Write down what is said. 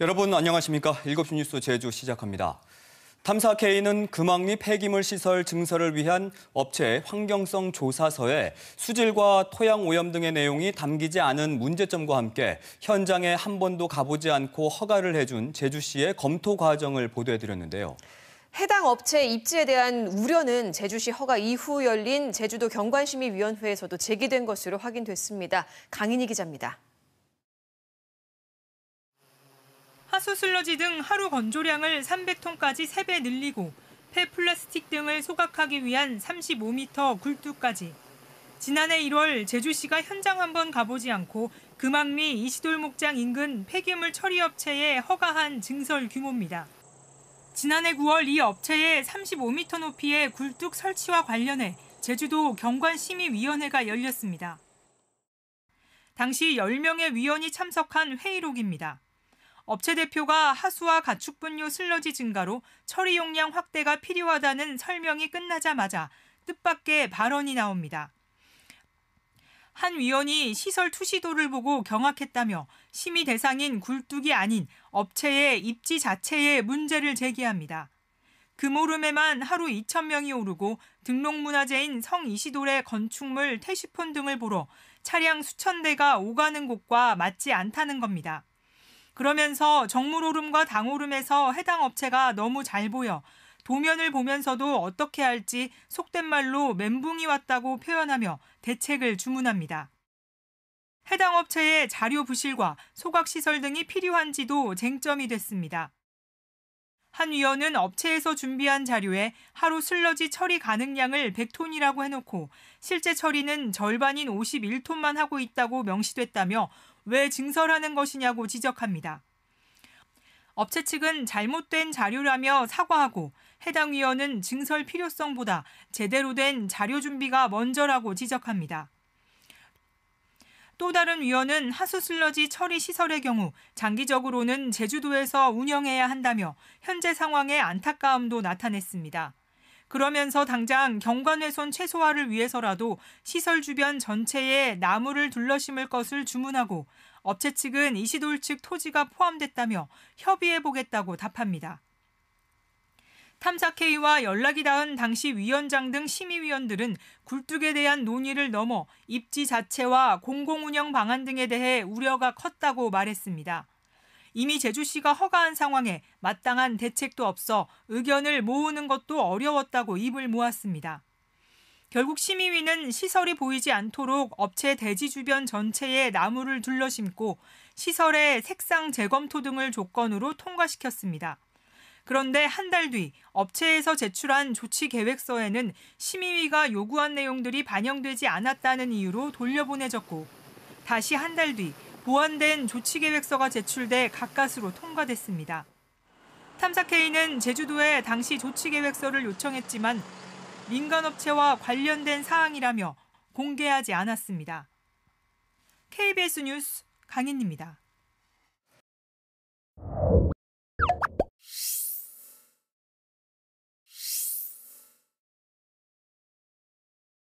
여러분 안녕하십니까? 7시 뉴스 제주 시작합니다. 탐사 K는 금왕리 폐기물 시설 증설을 위한 업체 환경성 조사서에 수질과 토양 오염 등의 내용이 담기지 않은 문제점과 함께 현장에 한 번도 가보지 않고 허가를 해준 제주시의 검토 과정을 보도해드렸는데요. 해당 업체 입지에 대한 우려는 제주시 허가 이후 열린 제주도 경관심의위원회에서도 제기된 것으로 확인됐습니다. 강인희 기자입니다. 하수슬러지 등 하루 건조량을 300톤까지 3배 늘리고 폐플라스틱 등을 소각하기 위한 35m 굴뚝까지. 지난해 1월 제주시가 현장 한번 가보지 않고 금암리 이시돌 목장 인근 폐기물 처리업체에 허가한 증설 규모입니다. 지난해 9월 이 업체에 35m 높이의 굴뚝 설치와 관련해 제주도 경관심의위원회가 열렸습니다. 당시 10명의 위원이 참석한 회의록입니다. 업체 대표가 하수와 가축분뇨 슬러지 증가로 처리 용량 확대가 필요하다는 설명이 끝나자마자 뜻밖의 발언이 나옵니다. 한 위원이 시설 투시도를 보고 경악했다며 심의 대상인 굴뚝이 아닌 업체의 입지 자체에 문제를 제기합니다. 그모름에만 하루 2천 명이 오르고 등록문화재인 성이시돌의 건축물 테시폰 등을 보러 차량 수천 대가 오가는 곳과 맞지 않다는 겁니다. 그러면서 정물오름과 당오름에서 해당 업체가 너무 잘 보여 도면을 보면서도 어떻게 할지 속된 말로 멘붕이 왔다고 표현하며 대책을 주문합니다. 해당 업체의 자료 부실과 소각시설 등이 필요한지도 쟁점이 됐습니다. 한 위원은 업체에서 준비한 자료에 하루 슬러지 처리 가능량을 100톤이라고 해놓고 실제 처리는 절반인 51톤만 하고 있다고 명시됐다며 왜 증설하는 것이냐고 지적합니다. 업체 측은 잘못된 자료라며 사과하고 해당 위원은 증설 필요성보다 제대로 된 자료 준비가 먼저라고 지적합니다. 또 다른 위원은 하수슬러지 처리 시설의 경우 장기적으로는 제주도에서 운영해야 한다며 현재 상황에 안타까움도 나타냈습니다. 그러면서 당장 경관훼손 최소화를 위해서라도 시설 주변 전체에 나무를 둘러 심을 것을 주문하고 업체 측은 이시돌 측 토지가 포함됐다며 협의해 보겠다고 답합니다. 탐사K와 연락이 닿은 당시 위원장 등 심의위원들은 굴뚝에 대한 논의를 넘어 입지 자체와 공공운영 방안 등에 대해 우려가 컸다고 말했습니다. 이미 제주시가 허가한 상황에 마땅한 대책도 없어 의견을 모으는 것도 어려웠다고 입을 모았습니다. 결국 심의위는 시설이 보이지 않도록 업체 대지 주변 전체에 나무를 둘러 심고 시설의 색상 재검토 등을 조건으로 통과시켰습니다. 그런데 한 달 뒤 업체에서 제출한 조치 계획서에는 심의위가 요구한 내용들이 반영되지 않았다는 이유로 돌려보내졌고 다시 한 달 뒤 보완된 조치 계획서가 제출돼 가까스로 통과됐습니다. 탐사K는 제주도에 당시 조치 계획서를 요청했지만 민간업체와 관련된 사항이라며 공개하지 않았습니다. KBS 뉴스 강인입니다.